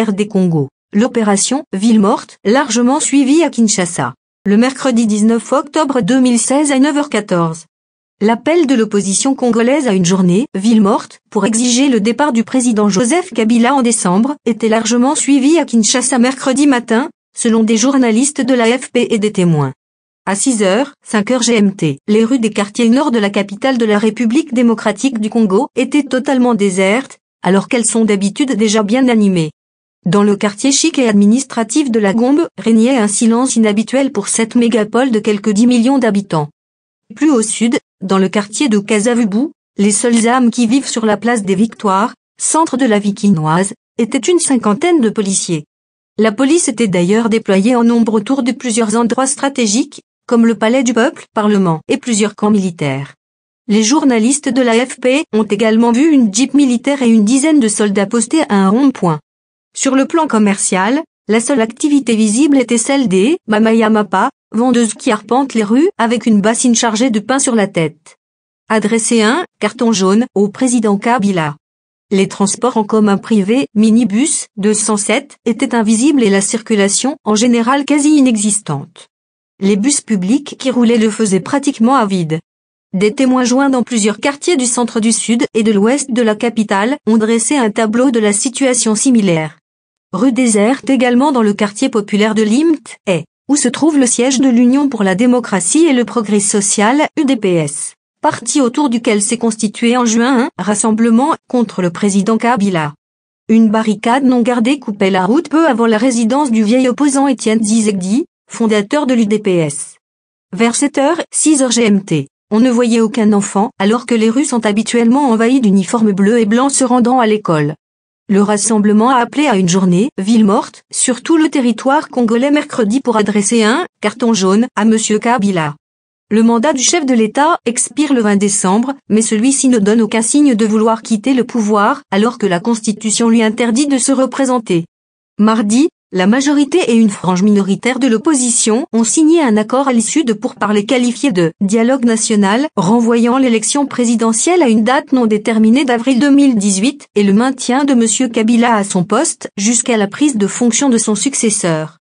RD Congo. L'opération Ville morte, largement suivie à Kinshasa. Le mercredi 19 octobre 2016 à 9h14. L'appel de l'opposition congolaise à une journée Ville morte pour exiger le départ du président Joseph Kabila en décembre était largement suivi à Kinshasa mercredi matin, selon des journalistes de l'AFP et des témoins. À 6h, 5h GMT, les rues des quartiers nord de la capitale de la République démocratique du Congo étaient totalement désertes, alors qu'elles sont d'habitude déjà bien animées. Dans le quartier chic et administratif de la Gombe, régnait un silence inhabituel pour cette mégapole de quelques dix millions d'habitants. Plus au sud, dans le quartier de Casavubu, les seules âmes qui vivent sur la place des Victoires, centre de la vie quinoise, étaient une cinquantaine de policiers. La police était d'ailleurs déployée en nombre autour de plusieurs endroits stratégiques, comme le Palais du Peuple, Parlement et plusieurs camps militaires. Les journalistes de l'AFP ont également vu une jeep militaire et une dizaine de soldats postés à un rond-point. Sur le plan commercial, la seule activité visible était celle des Mamayamapa, vendeuses qui arpentent les rues avec une bassine chargée de pain sur la tête. Adresser un carton jaune au président Kabila. Les transports en commun privés, minibus 207, étaient invisibles et la circulation en général quasi inexistante. Les bus publics qui roulaient le faisaient pratiquement à vide. Des témoins joints dans plusieurs quartiers du centre du sud et de l'ouest de la capitale ont dressé un tableau de la situation similaire rue déserte également dans le quartier populaire de Limt, est, où se trouve le siège de l'Union pour la démocratie et le progrès social, UDPS, parti autour duquel s'est constitué en juin un rassemblement contre le président Kabila. Une barricade non gardée coupait la route peu avant la résidence du vieil opposant Etienne Zizekdi, fondateur de l'UDPS. Vers 7h, 6h GMT, on ne voyait aucun enfant alors que les rues sont habituellement envahies d'uniformes bleus et blancs se rendant à l'école. Le rassemblement a appelé à une journée ville morte sur tout le territoire congolais mercredi pour adresser un carton jaune à M. Kabila. Le mandat du chef de l'État expire le 20 décembre, mais celui-ci ne donne aucun signe de vouloir quitter le pouvoir alors que la Constitution lui interdit de se représenter. Mardi, la majorité et une frange minoritaire de l'opposition ont signé un accord à l'issue de pourparlers qualifiés de « dialogue national » renvoyant l'élection présidentielle à une date non déterminée d'avril 2018 et le maintien de M. Kabila à son poste jusqu'à la prise de fonction de son successeur.